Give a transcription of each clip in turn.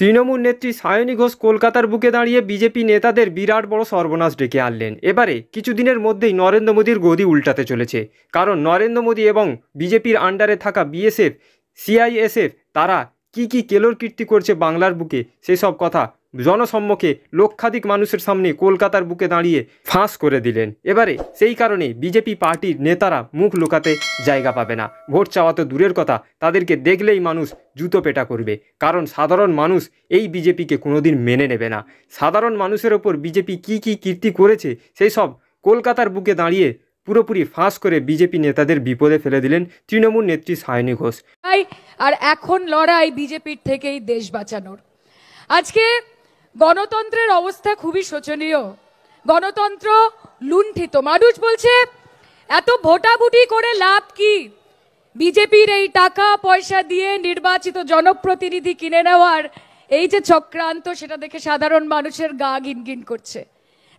তৃণমূল নেত্রী সায়নী ঘোষ কলকাতার বুকে দাঁড়িয়ে বিজেপি নেতাদের বিরাট বড় সর্বনাশ ডেকে আনলেন এবারে কিছুদিনের মধ্যেই নরেন্দ্র মোদীর গদি উল্টাতে চলেছে কারণ নরেন্দ্র মোদী এবং বিজেপির আন্ডারে থাকা বিএসএফ সিআইএসএফ তারা কি কি কেলোর কীর্তি করছে বাংলার বুকে সেসব কথা জনসম্মুখে লক্ষাধিক মানুষের সামনে কলকাতার বুকে দাঁড়িয়ে ফাঁস করে দিলেন এবারে সেই কারণে বিজেপি পার্টির নেতারা মুখ লুকাতে জায়গা পাবে না ভোট চাওয়া তো দূরের কথা তাদেরকে দেখলেই মানুষ জুতো পেটা করবে কারণ সাধারণ মানুষ এই বিজেপিকে কোনোদিন মেনে নেবে না সাধারণ মানুষের ওপর বিজেপি কি কি কীর্তি করেছে সেই সব কলকাতার বুকে দাঁড়িয়ে পুরোপুরি ফাঁস করে বিজেপি নেতাদের বিপদে ফেলে দিলেন তৃণমূল নেত্রী সায়নী ঘোষ আর এখন লড়াই বিজেপির থেকেই দেশ বাঁচানোর আজকে গণতন্ত্রের অবস্থা খুবই শোচনীয় গণতন্ত্র লুণ্ঠিত মানুষ বলছে এত ভোটাভুটি করে লাভ কি বিজেপির এই টাকা পয়সা দিয়ে নির্বাচিত জনপ্রতিনিধি কিনে নেওয়ার এই যে চক্রান্ত সেটা দেখে সাধারণ মানুষের গা গিনগিন করছে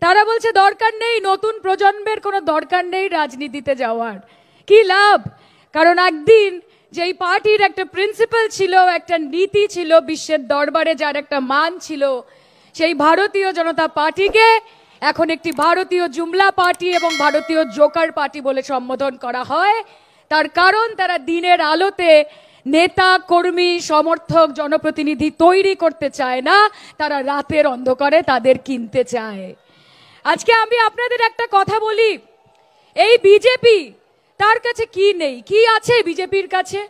তারা বলছে দরকার নেই নতুন প্রজন্মের কোনো দরকার নেই রাজনীতিতে যাওয়ার কি লাভ কারণ একদিন যেই পার্টির একটা প্রিন্সিপাল ছিল একটা নীতি ছিল বিশ্বের দরবারে যার একটা মান ছিল সেই ভারতীয় জনতা পার্টিকে এখন একটি ভারতীয় জুমলা পার্টি এবং ভারতীয় জোকার পার্টি বলে সম্বোধন করা হয় তার কারণ তারা দিনের আলোতে নেতা কর্মী সমর্থক জনপ্রতিনিধি তৈরি করতে চায় না তারা রাতের অন্ধকারে তাদের কিনতে চায় আজকে আমি আপনাদের একটা কথা বলি এই বিজেপি তার কাছে কি নেই কি আছে বিজেপির কাছে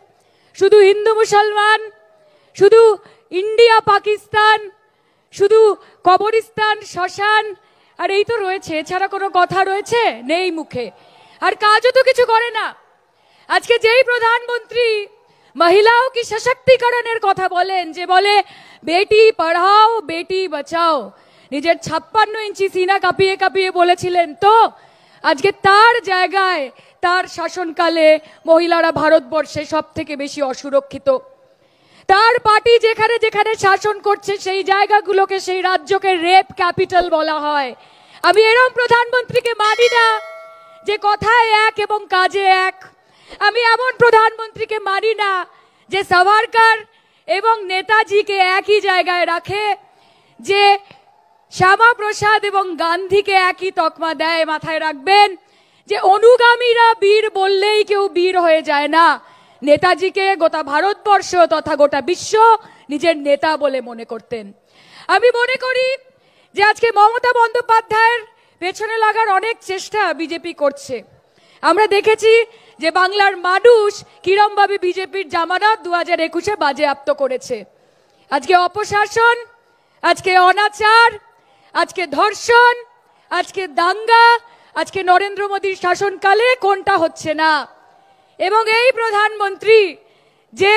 শুধু হিন্দু মুসলমান শুধু ইন্ডিয়া পাকিস্তান শুধু কবরস্থান শ্মশান আর এই তো রয়েছে এছাড়া কোনো কথা রয়েছে নেই মুখে আর কাজও তো কিছু করে না আজকে যেই প্রধানমন্ত্রী মহিলাও কি সশক্তিকরণের কথা বলেন যে বলে বেটি পড়াও বেটি বাঁচাও নিজের ছাপ্পান্ন ইঞ্চি সিনা কাঁপিয়ে কাঁপিয়ে বলেছিলেন তো আজকে তার জায়গায় তার শাসনকালে মহিলারা ভারতবর্ষে সব থেকে বেশি অসুরক্ষিত তার পার্টি যেখানে যেখানে শাসন করছে সেই জায়গাগুলোকে সেই রাজ্যকে রেপ ক্যাপিটাল বলা হয় আমি এরম প্রধানমন্ত্রীকে মানি না যে কথায় এক এবং কাজে এক আমি এমন প্রধানমন্ত্রীকে মানি না যে সাভারকার এবং নেতাজিকে একই জায়গায় রাখে যে শ্যামাপ্রসাদ এবং গান্ধীকে একই তকমা দেয় মাথায় রাখবেন যে অনুগামীরা বীর বললেই কেউ বীর হয়ে যায় না নেতাজিকে গোটা ভারতবর্ষ তথা গোটা বিশ্ব নিজের নেতা বলে মনে করতেন আমি মনে করি যে আজকে মমতা বন্দ্যোপাধ্যায়ের পেছনে লাগার অনেক চেষ্টা বিজেপি করছে আমরা দেখেছি যে বাংলার মানুষ কিরমভাবে বিজেপির জামানত দু হাজার একুশে বাজেয়াপ্ত করেছে আজকে অপশাসন আজকে অনাচার আজকে ধর্ষণ আজকে দাঙ্গা আজকে নরেন্দ্র মোদীর শাসনকালে কোনটা হচ্ছে না এবং এই প্রধানমন্ত্রী যে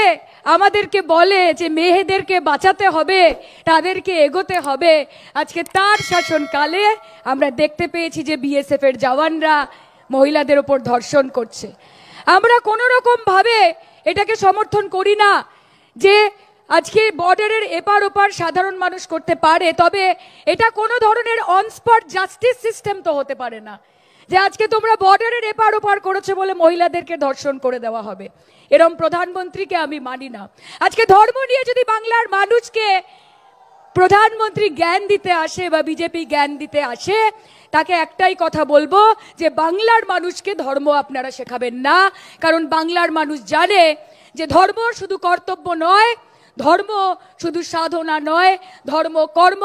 আমাদেরকে বলে যে মেয়েদেরকে বাঁচাতে হবে তাদেরকে এগোতে হবে আজকে তার শাসনকালে আমরা দেখতে পেয়েছি যে বিএসএফ এর জওয়ানরা মহিলাদের ওপর ধর্ষণ করছে আমরা কোনো রকমভাবে এটাকে সমর্থন করি না যে আজকে বর্ডারের এপার ওপার সাধারণ মানুষ করতে পারে তবে এটা কোনো ধরনের অনস্পট জাস্টিস সিস্টেম তো হতে পারে না যে আজকে তোমরা বর্ডারের এপার ওপার করেছে বলে মহিলাদেরকে ধর্ষণ করে দেওয়া হবে এরম প্রধানমন্ত্রীকে আমি মানি না আজকে ধর্ম নিয়ে যদি বাংলার মানুষকে প্রধানমন্ত্রী জ্ঞান দিতে আসে বা বিজেপি জ্ঞান দিতে আসে তাকে একটাই কথা বলবো যে বাংলার মানুষকে ধর্ম আপনারা শেখাবেন না কারণ বাংলার মানুষ জানে যে ধর্ম শুধু কর্তব্য নয় ধর্ম শুধু সাধনা নয় ধর্ম কর্ম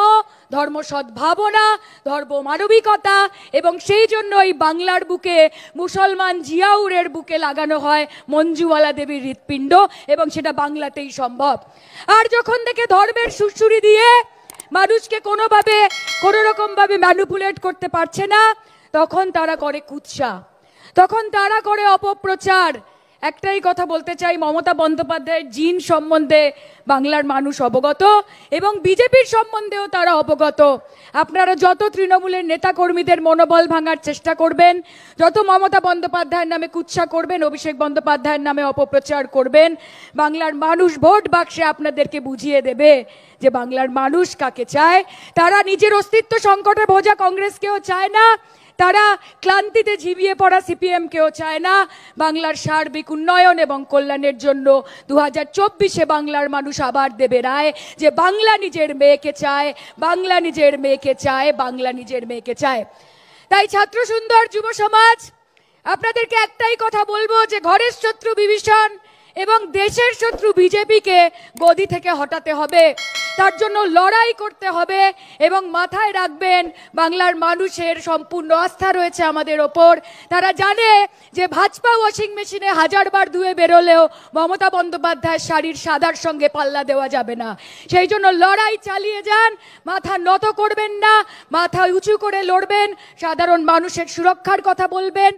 ধর্ম সদ্ভাবনা ধর্ম মানবিকতা এবং সেই জন্য বাংলার বুকে মুসলমান জিয়াউরের বুকে লাগানো হয় মঞ্জুওয়ালা দেবীর হৃৎপিণ্ড এবং সেটা বাংলাতেই সম্ভব আর যখন থেকে ধর্মের সুশুরি দিয়ে মানুষকে কোনোভাবে কোনো রকমভাবে ম্যানুপুলেট করতে পারছে না তখন তারা করে কুৎসা তখন তারা করে অপপ্রচার একটাই কথা বলতে চাই মমতা বন্দ্যোপাধ্যায়ের জিন সম্বন্ধে বাংলার মানুষ অবগত এবং বিজেপির সম্বন্ধেও তারা অবগত আপনারা যত তৃণমূলের নেতাকর্মীদের মনোবল ভাঙার চেষ্টা করবেন যত মমতা বন্দ্যোপাধ্যায়ের নামে কুৎসা করবেন অভিষেক বন্দ্যোপাধ্যায়ের নামে অপপ্রচার করবেন বাংলার মানুষ ভোট বাক্সে আপনাদেরকে বুঝিয়ে দেবে যে বাংলার মানুষ কাকে চায় তারা নিজের অস্তিত্ব সংকটে ভোজা কংগ্রেসকেও চায় না তারা ক্লান্তিতে ঝিমিয়ে পড়া সিপিএমকেও চায় না বাংলার সার্বিক উন্নয়ন এবং কল্যাণের জন্য দু হাজার চব্বিশে বাংলার মানুষ আবার দেবে রায় যে বাংলা নিজের মেয়েকে চায় বাংলা নিজের মেয়েকে চায় বাংলা নিজের মেয়েকে চায় তাই ছাত্র সুন্দর যুব সমাজ আপনাদেরকে একটাই কথা বলবো যে ঘরের শত্রু বিভীষণ এবং দেশের শত্রু বিজেপিকে গদি থেকে হটাতে হবে তার জন্য লড়াই করতে হবে এবং মাথায় রাখবেন বাংলার মানুষের সম্পূর্ণ আস্থা রয়েছে আমাদের ওপর তারা জানে যে ভাজপা ওয়াশিং মেশিনে হাজারবার ধুয়ে বেরোলেও মমতা বন্দ্যোপাধ্যায়ের শাড়ির সাদার সঙ্গে পাল্লা দেওয়া যাবে না সেই জন্য লড়াই চালিয়ে যান মাথা নত করবেন না মাথা উঁচু করে লড়বেন সাধারণ মানুষের সুরক্ষার কথা বলবেন